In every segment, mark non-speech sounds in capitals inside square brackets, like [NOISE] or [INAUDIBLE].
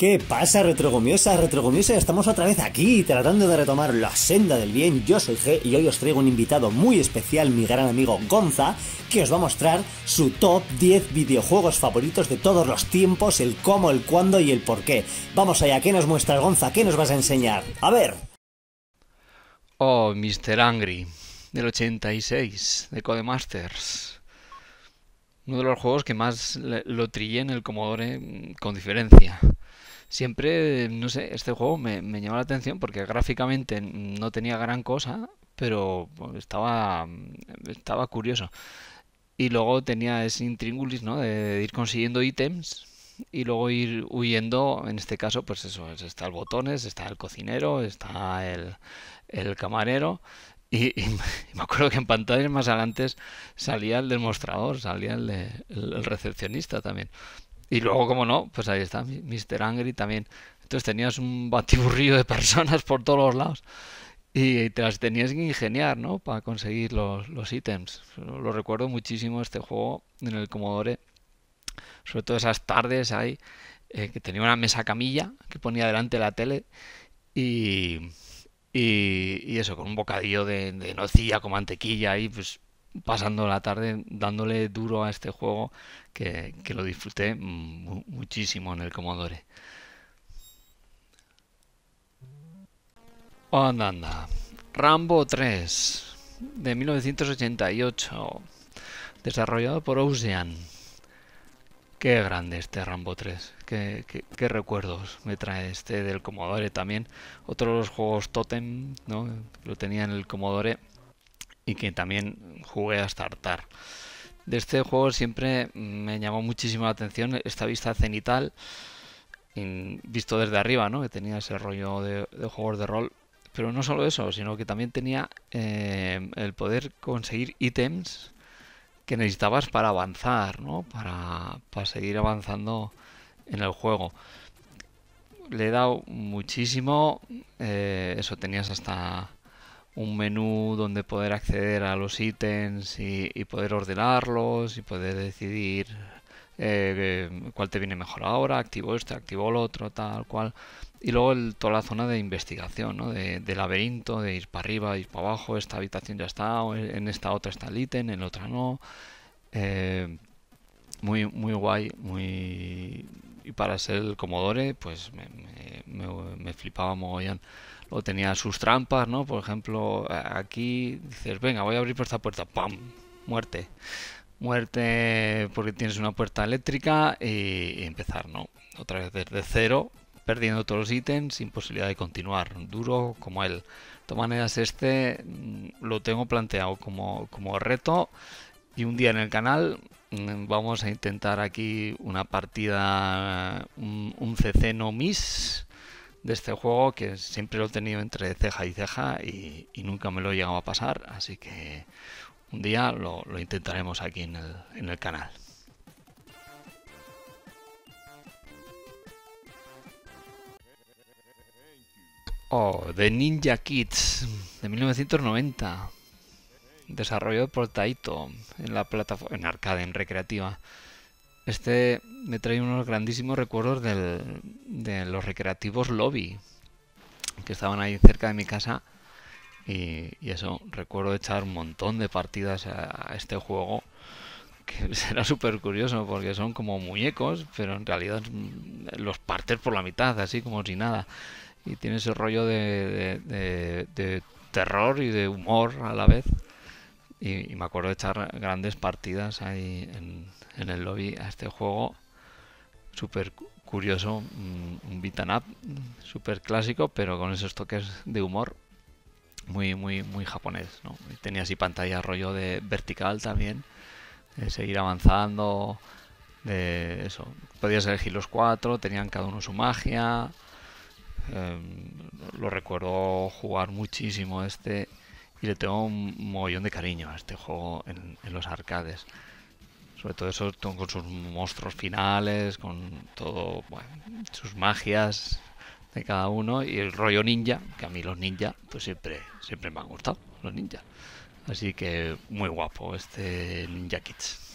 ¿Qué pasa, retrogomiosa, retrogomiosa? Estamos otra vez aquí tratando de retomar la senda del bien. Yo soy G y hoy os traigo un invitado muy especial, mi gran amigo Gonza, que os va a mostrar su top 10 videojuegos favoritos de todos los tiempos, el cómo, el cuándo y el por qué. Vamos allá, ¿qué nos muestras, Gonza? ¿Qué nos vas a enseñar? A ver. Oh, Mr. Angry, del 86, de Codemasters. Uno de los juegos que más lo trillé en el Commodore mm, con diferencia siempre, no sé, este juego me, llamó la atención porque gráficamente no tenía gran cosa, pero estaba, estaba curioso. Y luego tenía ese intríngulis, ¿no? De ir consiguiendo ítems y luego ir huyendo, en este caso, pues eso, está el botones, está el cocinero, está el, camarero. [LAUGHS] Y, me acuerdo que en pantallas más adelante salía el del mostrador, salía el, el recepcionista también. Y luego, como no, pues ahí está, Mr. Angry también. Entonces tenías un batiburrillo de [LAUGHS] personas por todos los lados. Y te las tenías que ingeniar, ¿no? Para conseguir los, ítems. Lo recuerdo muchísimo este juego en el Commodore. Sobre todo esas tardes ahí, eh, que tenía una mesa camilla que ponía delante la tele. Y, y, eso, con un bocadillo de, de, nocilla con mantequilla ahí, pues pasando la tarde dándole duro a este juego que, lo disfruté muchísimo en el Commodore. Anda, Rambo 3 de 1988, desarrollado por Ocean. Qué grande este Rambo 3, qué, qué, recuerdos me trae este del Commodore también. Otro de los juegos Totem, ¿no? Lo tenía en el Commodore y que también jugué hasta hartar. De este juego siempre me llamó muchísimo la atención esta vista cenital, visto desde arriba, ¿no? que tenía ese rollo de, juegos de rol. Pero no solo eso, sino que también tenía eh, el poder conseguir ítems que necesitabas para avanzar, ¿no? para, seguir avanzando en el juego le he dado muchísimo. Eh, eso, tenías hasta un menú donde poder acceder a los ítems y, poder ordenarlos y poder decidir eh, cuál te viene mejor ahora, activo este, activo el otro, tal cual. Y luego el, toda la zona de investigación, de, laberinto, de ir para arriba, ir para abajo, esta habitación ya está, e, en esta otra está el ítem, en la otra no. Eh, muy, muy guay, muy... Y para ser el pues me, flipaba mogollón o tenía sus trampas, ¿no? Por ejemplo, aquí dices, venga, voy a abrir por esta puerta, ¡pam! Muerte. Muerte porque tienes una puerta eléctrica y, empezar, ¿no? Otra vez desde cero, perdiendo todos los ítems, sin posibilidad de continuar, duro como él. De todas este mm, lo tengo planteado como, reto y un día en el canal mm, vamos a intentar aquí una partida, mm, un, un CC no miss de este juego que siempre lo he tenido entre ceja y ceja y, nunca me lo he llegado a pasar, así que un día lo, intentaremos aquí en el, en el canal. Oh, The Ninja Kids, de 1990. Desarrollado por Taito en la plataforma en arcade, en recreativa. Este me trae unos grandísimos recuerdos de los recreativos lobby, que estaban ahí cerca de mi casa. Y, eso, recuerdo echar un montón de partidas a, este juego, que [LAUGHS] será súper curioso porque son como muñecos, pero en realidad los partes por la mitad, así como si nada. Y tiene ese rollo de terror y de humor a la vez. Y, me acuerdo de echar grandes partidas ahí en, el lobby a este juego. Súper curioso, mm, un beat and em up súper clásico, pero con esos toques de humor muy, muy, muy japonés. ¿no? Tenía así pantalla rollo de vertical también, de seguir avanzando, de eso. Podías elegir los cuatro, tenían cada uno su magia. Em, lo recuerdo jugar muchísimo este y le tengo un mollón de cariño a este juego en, los arcades. Sobre todo eso con sus monstruos finales, con todo, sus magias de cada uno y el rollo ninja, que a mí los ninja pues siempre, siempre me han gustado, los ninja. Así que muy guapo este Ninja Kids.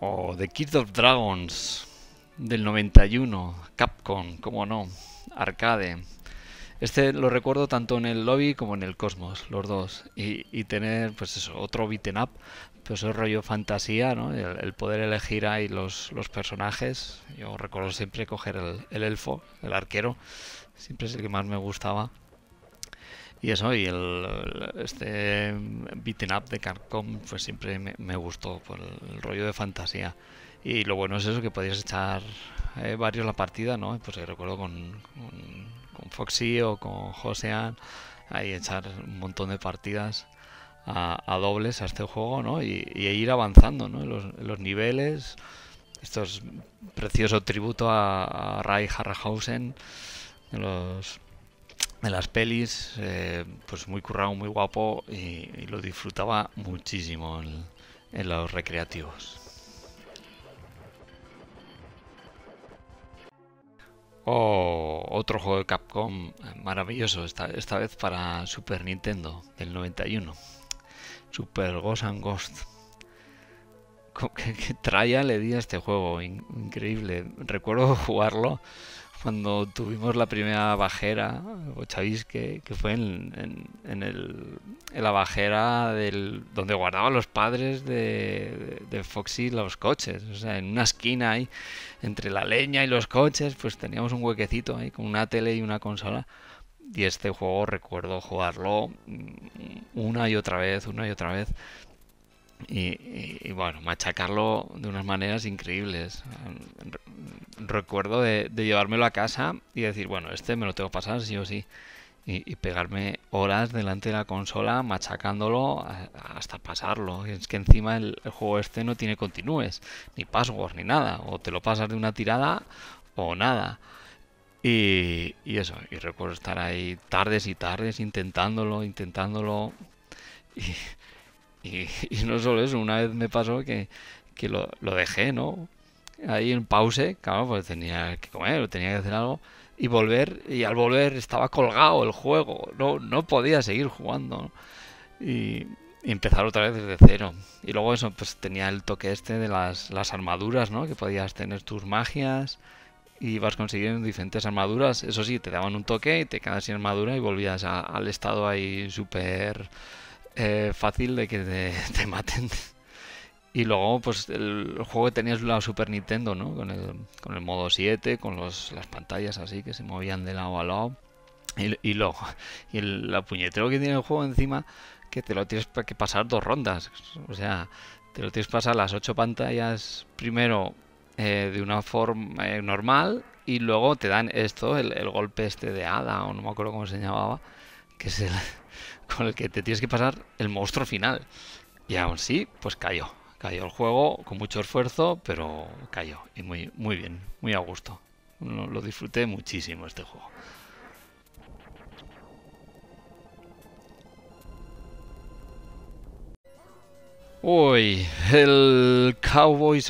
O oh, The Kids of Dragons, del 91, Capcom, como no, arcade. Este lo recuerdo tanto en el lobby como en el Cosmos, los dos. Y, tener, pues eso, otro beaten up, pues es rollo fantasía, ¿no? El, poder elegir ahí los, los personajes. Yo recuerdo siempre coger el, elfo, el arquero. Siempre es el que más me gustaba. Y eso, y el, este beaten up de Capcom, pues siempre me, me gustó por el rollo de fantasía. Y lo bueno es eso, que podías echar eh, varios la partida, ¿no? Pues recuerdo con, con, Foxy o con Josean, ahí echar un montón de partidas a, dobles a este juego, ¿no? Y, ir avanzando, ¿no? Los, niveles, esto es precioso tributo a, Ray Harrahausen de los de las pelis, eh, pues muy currado, muy guapo y, lo disfrutaba muchísimo en los recreativos. oh, otro juego de Capcom eh, maravilloso, esta, esta, vez para Super Nintendo del 91. Super Ghost and Ghost. [LAUGHS] ¿Qué, traya le di a este juego? increíble. Recuerdo [LAUGHS] jugarlo cuando tuvimos la primera bajera, o chavisque, que fue en, la bajera del, donde guardaban los padres de, de, Foxy los coches. O sea, en una esquina ahí, entre la leña y los coches, pues teníamos un huequecito ahí con una tele y una consola. Y este juego recuerdo jugarlo mm, una y otra vez, una y otra vez y, bueno, machacarlo de unas maneras increíbles. Recuerdo de, llevármelo a casa y decir, bueno, este me lo tengo que pasar sí o sí. Y, pegarme horas delante de la consola machacándolo hasta pasarlo. es que encima el, juego este no tiene continúes, ni password, ni nada. O te lo pasas de una tirada o nada. Y, y eso, y recuerdo estar ahí tardes y tardes intentándolo, intentándolo. [LAUGHS] Y, y, no solo eso, una vez me pasó que, lo, dejé, ¿no? Ahí en pause, claro, pues tenía que comer, tenía que hacer algo. Y volver, y al volver estaba colgado el juego, no, no podía seguir jugando. Y, empezar otra vez desde cero. Y luego eso, pues tenía el toque este de las, armaduras, ¿no? Que podías tener tus magias y vas consiguiendo diferentes armaduras. Eso sí, te daban un toque y te quedas sin armadura y volvías al estado ahí súper eh, fácil de que [LAUGHS] te, maten. Y luego, pues el juego que tenías la Super Nintendo, Con el, con el modo 7, con los, las pantallas así que se movían de lado a lado. Y, luego, [LAUGHS] y el la puñetero que tiene el juego encima, que te lo tienes que pasar dos rondas. O sea, te lo tienes que pasar las ocho pantallas primero eh, de una forma eh, normal y luego te dan esto, el, el, golpe este de hada, o no me acuerdo cómo se llamaba, que es el, con el que te tienes que pasar el monstruo final. Y aún así, pues cayó. Cayó el juego con mucho esfuerzo, pero cayó. Y muy, muy bien, muy a gusto. Lo, disfruté muchísimo este juego. Uy, el Cowboy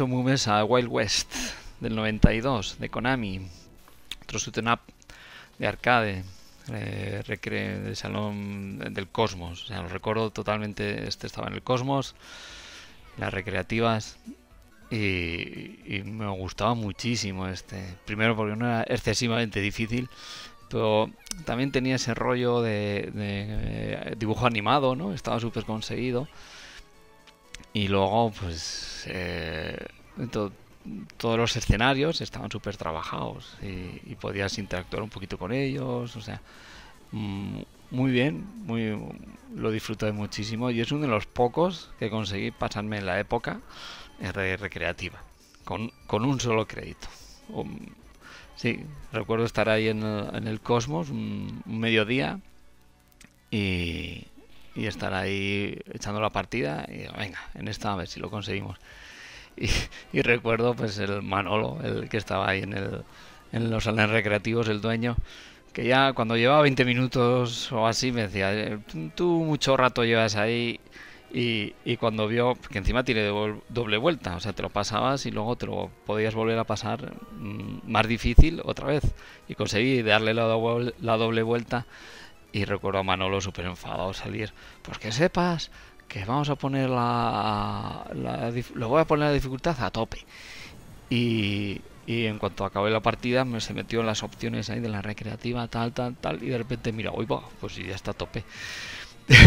a Wild West del 92 de Konami. Otro Sutton up de arcade. Eh, recre del salón del Cosmos. O sea, lo recuerdo totalmente. Este estaba en el Cosmos, las recreativas. Y, me gustaba muchísimo este. Primero porque no era excesivamente difícil, pero también tenía ese rollo de, eh, dibujo animado, ¿no? Estaba súper conseguido. Y luego, pues, eh, todos los escenarios estaban súper trabajados y, podías interactuar un poquito con ellos, o sea, mm, muy bien, lo disfruté muchísimo y es uno de los pocos que conseguí pasarme en la época recreativa, con, con un solo crédito. sí, recuerdo estar ahí en el, Cosmos un, mediodía y, y estar ahí echando la partida y venga, en esta a ver si lo conseguimos. Y, recuerdo pues el Manolo, el que estaba ahí en, los salones recreativos, el dueño, que ya cuando llevaba 20 minutos o así me decía, eh, tú mucho rato llevas ahí y, cuando vio que encima tiene doble vuelta, o sea, te lo pasabas y luego te lo podías volver a pasar mm, más difícil otra vez y conseguí darle la la doble vuelta y recuerdo a Manolo súper enfadado salir, pues que sepas que vamos a poner la, la, lo voy a poner la dificultad a tope y, y en cuanto acabé la partida me se metió en las opciones ahí de la recreativa tal tal tal y de repente mira uy pues pues ya está a tope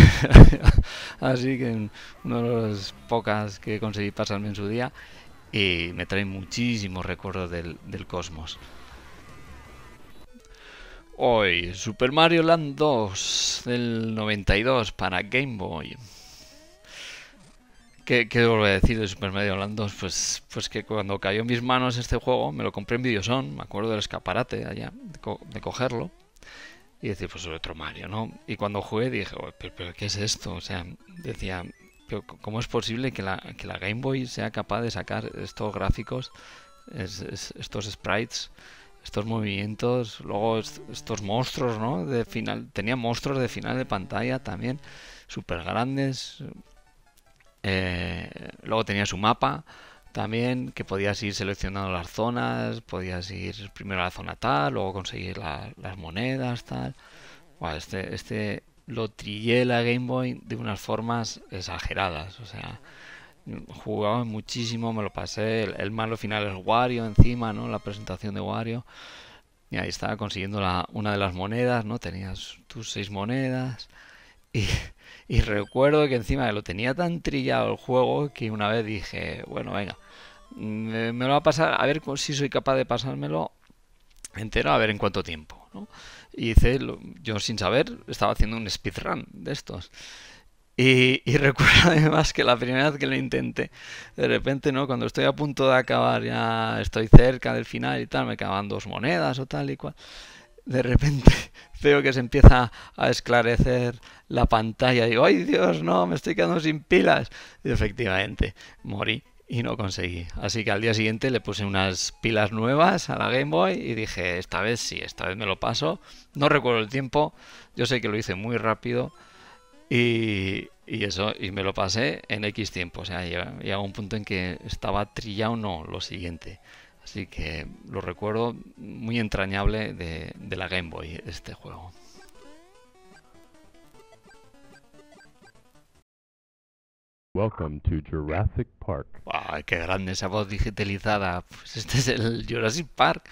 [LAUGHS] así que una de las pocas que conseguí pasarme en su día y me trae muchísimos recuerdos del, del cosmos Hoy, Super Mario Land 2 del 92 para Game Boy. ¿Qué, qué a decir de Super Mario Land Pues, pues que cuando cayó en mis manos este juego, me lo compré en Videoson, me acuerdo del escaparate allá, de, cogerlo, y decir, pues otro Mario, ¿no? Y cuando jugué dije, ¿pero, qué es esto? O sea, decía, ¿cómo es posible que la, que Game Boy sea capaz de sacar estos gráficos, estos sprites? estos movimientos, luego estos monstruos, ¿no? De final, tenía monstruos de final de pantalla también, súper grandes, eh, luego tenía su mapa también, que podías ir seleccionando las zonas, podías ir primero a la zona tal, luego conseguir las monedas, tal. este, este lo trillé la Game Boy de unas formas exageradas, o sea, jugaba muchísimo, me lo pasé. El, malo final es Wario encima, ¿no? La presentación de Wario. Y ahí estaba consiguiendo una de las monedas, ¿no? Tenías tus seis monedas y y recuerdo que encima lo tenía tan trillado el juego que una vez dije, bueno, venga, me, lo va a pasar, a ver si soy capaz de pasármelo entero, a ver en cuánto tiempo. ¿no? Y hice, yo sin saber, estaba haciendo un speedrun de estos. Y, [LAUGHS] recuerdo además que la primera vez que lo intenté, de repente, ¿no? Cuando estoy a punto de acabar, ya estoy cerca del final y tal, me acaban dos monedas o tal y cual de repente [LAUGHS] veo que se empieza a esclarecer la pantalla. Y digo, ¡ay Dios, no! Me estoy quedando sin pilas. Y efectivamente, morí y no conseguí. Así que al día siguiente le puse unas pilas nuevas a la Game Boy y dije, esta vez sí, esta vez me lo paso. No recuerdo el tiempo, yo sé que lo hice muy rápido y, y eso, y me lo pasé en X tiempo. O sea, llega un punto en que estaba trillado, no, lo siguiente. Así que lo recuerdo muy entrañable de, la Game Boy este juego. Welcome to Jurassic ¡Qué grande esa voz digitalizada! Pues este es el Jurassic Park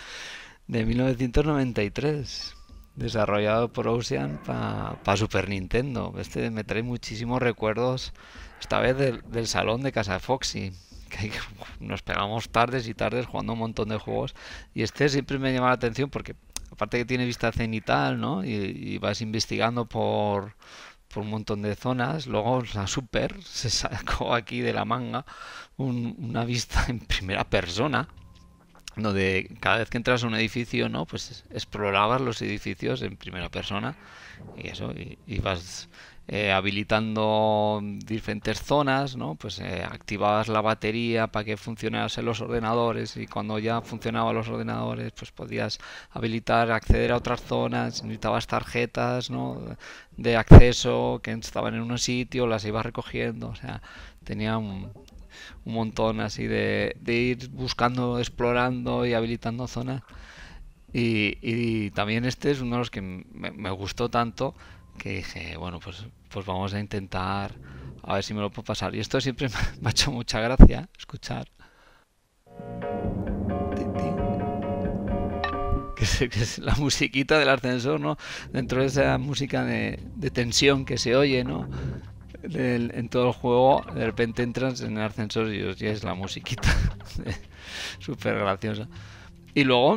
de 1993, desarrollado por Ocean para Super Nintendo. Este me trae muchísimos recuerdos, esta vez del salón de casa Foxy que [LAUGHS] nos pegamos tardes y tardes jugando un montón de juegos. Y este siempre me llama la atención porque, aparte que tiene vista cenital, ¿no? Y, vas investigando por, por un montón de zonas. Luego la Super se [LAUGHS] sacó aquí de la manga una vista en primera persona, donde cada vez que entras a un edificio, ¿no? Pues explorabas los edificios en primera persona y eso, y, eh, habilitando diferentes zonas, ¿no? Pues eh, activabas la batería para que funcionasen los ordenadores y cuando ya funcionaban los ordenadores, pues podías habilitar, acceder a otras zonas, necesitabas tarjetas, ¿no? De acceso que estaban en un sitio, las ibas recogiendo, o sea, tenía un, un montón así de, ir buscando, explorando y habilitando zonas. Y, también este es uno de los que me, gustó tanto que dije, bueno, pues, pues vamos a intentar a ver si me lo puedo pasar. Y esto siempre [LAUGHS] me ha hecho mucha gracia escuchar. Que es, la musiquita del ascensor, ¿no? Dentro de esa música de, de tensión que se oye, ¿no? en todo el juego, de repente entras en el ascensor y es la musiquita. [LAUGHS] Súper graciosa. Y luego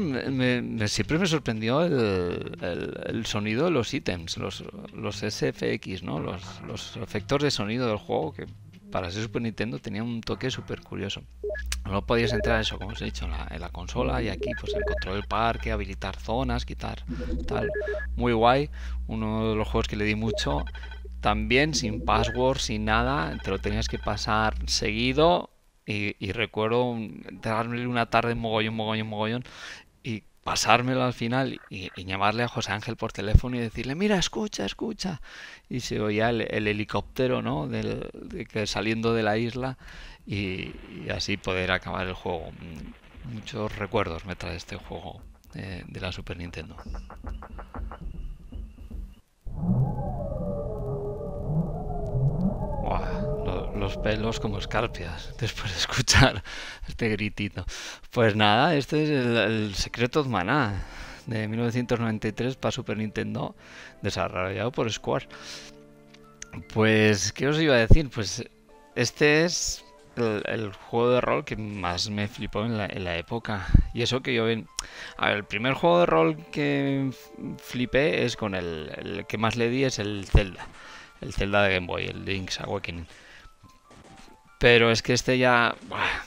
siempre me sorprendió el, sonido de los ítems, los, los SFX, ¿no? Los, efectos de sonido del juego que para ser Super Nintendo tenía un toque súper curioso. No podías entrar eso, como os he dicho, en la, consola y aquí pues el control del parque, habilitar zonas, quitar tal. Muy guay, uno de los juegos que le di mucho también sin password, sin nada, te lo tenías que pasar seguido y, recuerdo darme una tarde mogollón, mogollón, mogollón y pasármelo al final y, llamarle a José Ángel por teléfono y decirle, mira, escucha, escucha. Y se oía el, helicóptero, ¿no? Del, saliendo de la isla y, así poder acabar el juego. Mm, muchos recuerdos me trae este juego de la Super Nintendo. pelos como escarpias [LAUGHS] después de escuchar este gritito. Pues nada, este es el, secreto de Maná de 1993 para Super Nintendo, desarrollado por Square. Pues, ¿qué os iba a decir? Pues este es el, juego de rol que más me flipó en la, época. Y eso que yo ven. el primer juego de rol que flipé es con el, el que más le di es el Zelda. El Zelda de Game Boy, el Link's Awakening pero es que este ya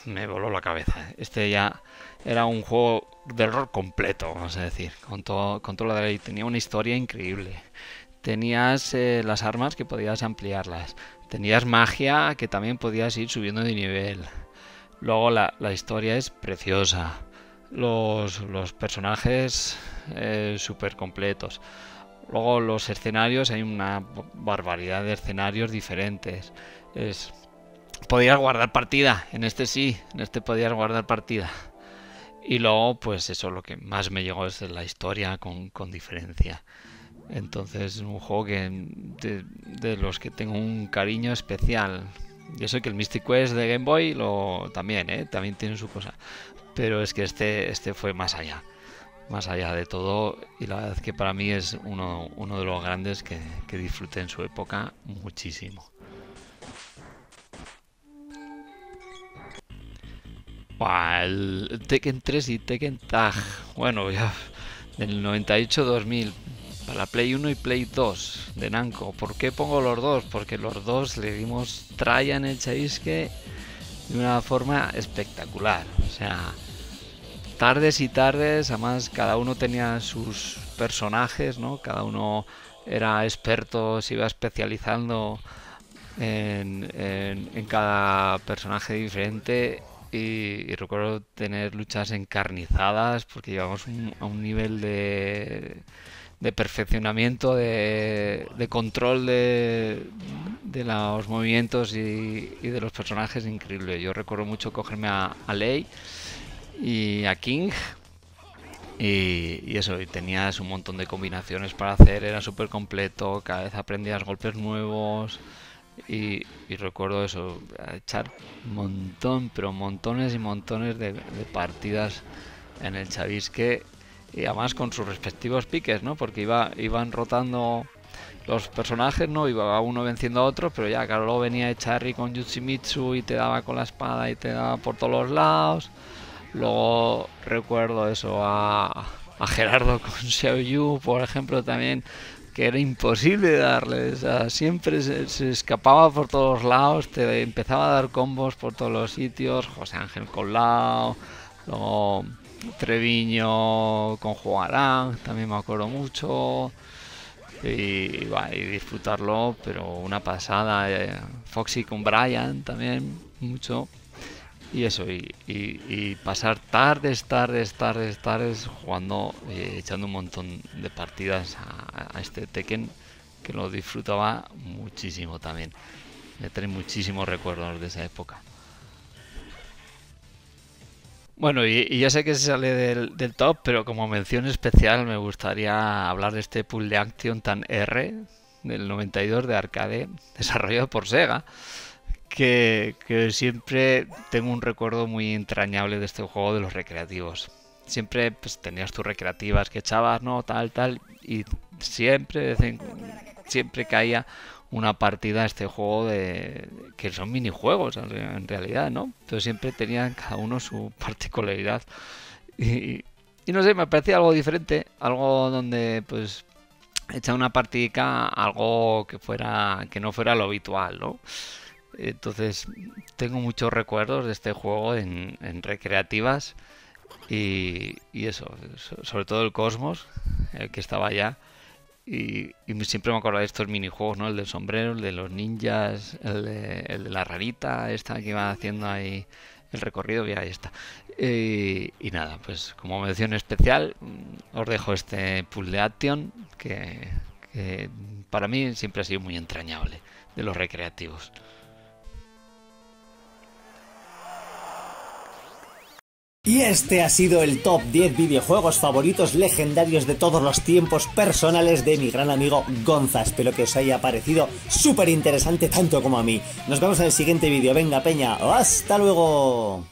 me voló la cabeza. ¿eh? Este ya era un juego de error completo, vamos a decir, con todo, con todo lo de Tenía una historia increíble. Tenías eh, las armas que podías ampliarlas. Tenías magia que también podías ir subiendo de nivel. Luego la, historia es preciosa. Los, personajes eh, súper completos. Luego los escenarios, hay una barbaridad de escenarios diferentes. Es Podías guardar partida, en este sí, en este podías guardar partida. Y luego, pues eso, lo que más me llegó es la historia con, diferencia. Entonces, es un juego que de, los que tengo un cariño especial. Yo sé que el Mystic Quest de Game Boy lo, también, ¿eh? también tiene su cosa. Pero es que este, este fue más allá más allá de todo y la verdad es que para mí es uno, uno de los grandes que, que disfruté en su época muchísimo. el Tekken 3 y Tekken Tag. Bueno, ya del 98-2000 para Play 1 y Play 2 de Nanco, ¿Por qué pongo los dos? Porque los dos le dimos tralla el Chavisque de una forma espectacular. O sea, tardes y tardes, además cada uno tenía sus personajes, ¿no? Cada uno era experto, se iba especializando en cada personaje diferente y, recuerdo tener luchas encarnizadas porque llevamos a un nivel de, de perfeccionamiento, de, control de, de, los movimientos y, de los personajes increíble. Yo recuerdo mucho cogerme a, a y a King y, y, eso, y tenías un montón de combinaciones para hacer, era súper completo, cada vez aprendías golpes nuevos. Y, recuerdo eso, echar montón, pero montones y montones de, partidas en el Chavisque y además con sus respectivos piques, ¿no? Porque iba, iban rotando los personajes, ¿no? Iba uno venciendo a otro, pero ya, claro, a venía y con Yutsimitsu y te daba con la espada y te daba por todos los lados. Luego recuerdo eso a, a Gerardo [LAUGHS] con Xiaoyu, por ejemplo, también que era imposible darle. siempre se, escapaba por todos lados, te empezaba a dar combos por todos los sitios. José Ángel con luego Treviño con Juarán, también me acuerdo mucho. Y, y, disfrutarlo, pero una pasada. Eh, Foxy con Brian también, mucho y eso, y, pasar tardes, tardes, tardes, tardes jugando, eh, echando un montón de partidas a, este Tekken, que lo disfrutaba muchísimo también. Me trae muchísimos recuerdos de esa época. Bueno, y, ya sé que se sale del, top, pero como mención especial me gustaría hablar de este pool de Action tan R del 92 de arcade, [LAUGHS] desarrollado por Sega que, siempre tengo un recuerdo muy entrañable de este juego de los recreativos. Siempre pues, tenías tus recreativas que echabas, ¿no? Tal, tal. Y siempre, siempre caía una partida a este juego de que son minijuegos en realidad, ¿no? Pero siempre tenían cada uno su [LAUGHS] particularidad. Y, y no sé, me parecía algo diferente, algo donde pues echar una partidica, algo que fuera que no fuera lo habitual, ¿no? Entonces, tengo muchos recuerdos de este juego en, recreativas y, eso, sobre todo el Cosmos, el que estaba allá. Y, siempre me acuerdo de estos minijuegos, ¿no? El del sombrero, el de los ninjas, el de, la rarita, esta que iba haciendo ahí el recorrido, y ahí está. Y, nada, pues como mención especial, mm, os dejo este puzzle action que para mí siempre ha sido muy entrañable de los recreativos. Y este ha sido el top 10 videojuegos favoritos legendarios de todos los tiempos personales de mi gran amigo Gonza. Espero que os haya parecido súper interesante tanto como a mí. Nos vemos en el siguiente vídeo. Venga, Peña. Hasta luego.